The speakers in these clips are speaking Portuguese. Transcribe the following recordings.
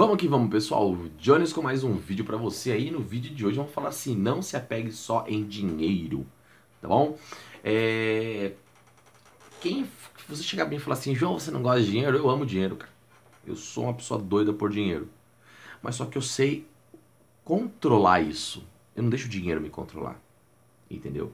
Vamos que vamos, pessoal. Jones com mais um vídeo para você aí. No vídeo de hoje vamos falar assim, não se apegue só em dinheiro, tá bom? É... Quem você chegar bem e falar assim, João, você não gosta de dinheiro? Eu amo dinheiro, cara. Eu sou uma pessoa doida por dinheiro. Mas só que eu sei controlar isso. Eu não deixo o dinheiro me controlar, entendeu?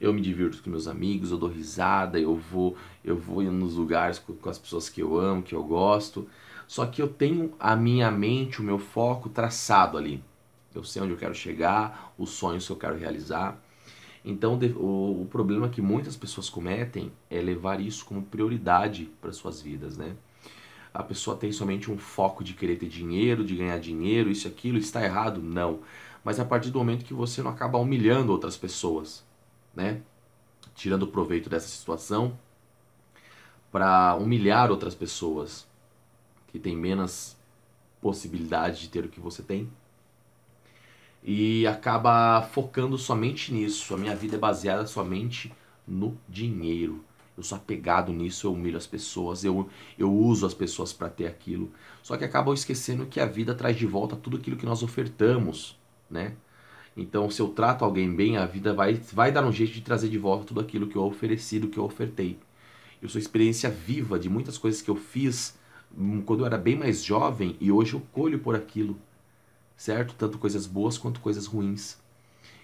eu me divirto com meus amigos, eu dou risada, eu vou, eu vou nos lugares com, com, as pessoas que eu amo, que eu gosto. Só que eu tenho a minha mente, o meu foco traçado ali. Eu sei onde eu quero chegar, os sonhos que eu quero realizar. Então, o problema que muitas pessoas cometem é levar isso como prioridade para suas vidas, né? A pessoa tem somente um foco de querer ter dinheiro, de ganhar dinheiro, isso e aquilo, está errado? Não. Mas a partir do momento que você não acaba humilhando outras pessoas, né? Tirando proveito dessa situação para humilhar outras pessoas, que tem menos possibilidade de ter o que você tem. E acaba focando somente nisso. A minha vida é baseada somente no dinheiro. Eu sou apegado nisso, eu humilho as pessoas, eu, eu uso as pessoas para ter aquilo. Só que acabam esquecendo que a vida traz de volta tudo aquilo que nós ofertamos, né? Então, se eu trato alguém bem, a vida vai, vai dar um jeito de trazer de volta tudo aquilo que eu ofereci, do que eu ofertei. Eu sou experiência viva de muitas coisas que eu fiz quando eu era bem mais jovem e hoje eu colho por aquilo, certo? Tanto coisas boas quanto coisas ruins.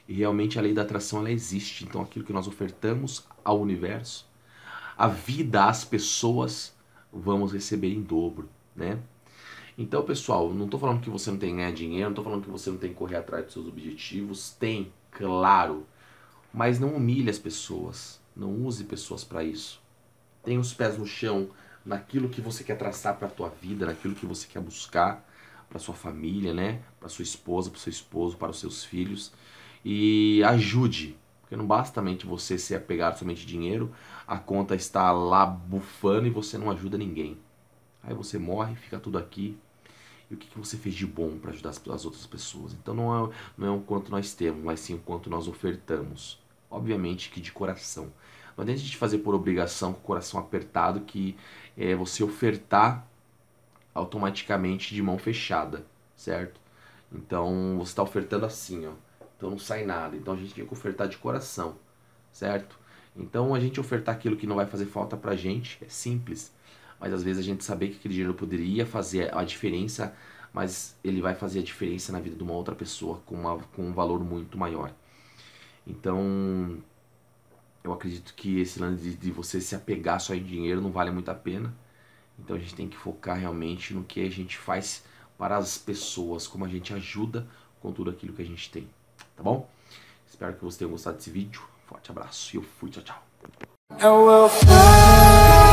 E realmente a lei da atração ela existe. Então aquilo que nós ofertamos ao universo, a vida, às pessoas, vamos receber em dobro, né? Então, pessoal, não estou falando que você não tem que ganhar dinheiro, não estou falando que você não tem que correr atrás dos seus objetivos. Tem, claro. Mas não humilhe as pessoas. Não use pessoas para isso. Tenha os pés no chão, naquilo que você quer traçar para a tua vida, naquilo que você quer buscar para sua família, né? Para sua esposa, para seu esposo, para os seus filhos e ajude, porque não basta mente você ser apegado somente a dinheiro, a conta está lá bufando e você não ajuda ninguém. Aí você morre, fica tudo aqui. E o que, que você fez de bom para ajudar as, as, outras pessoas? Então não é, não é o quanto nós temos, mas sim o quanto nós ofertamos. Obviamente que de coração. Não adianta a gente fazer por obrigação, com o coração apertado, que é você ofertar automaticamente de mão fechada, certo? Então você está ofertando assim, ó. Então não sai nada. Então a gente tem que ofertar de coração, certo? Então a gente ofertar aquilo que não vai fazer falta pra gente é simples. Mas às vezes a gente saber que aquele dinheiro poderia fazer a diferença, mas ele vai fazer a diferença na vida de uma outra pessoa com, uma, com um valor muito maior. Então eu acredito que esse lance de, de, você se apegar só em dinheiro não vale muito a pena. Então a gente tem que focar realmente no que a gente faz para as pessoas, como a gente ajuda com tudo aquilo que a gente tem. Tá bom? Espero que vocês tenham gostado desse vídeo. Forte abraço e eu fui. Tchau, tchau. É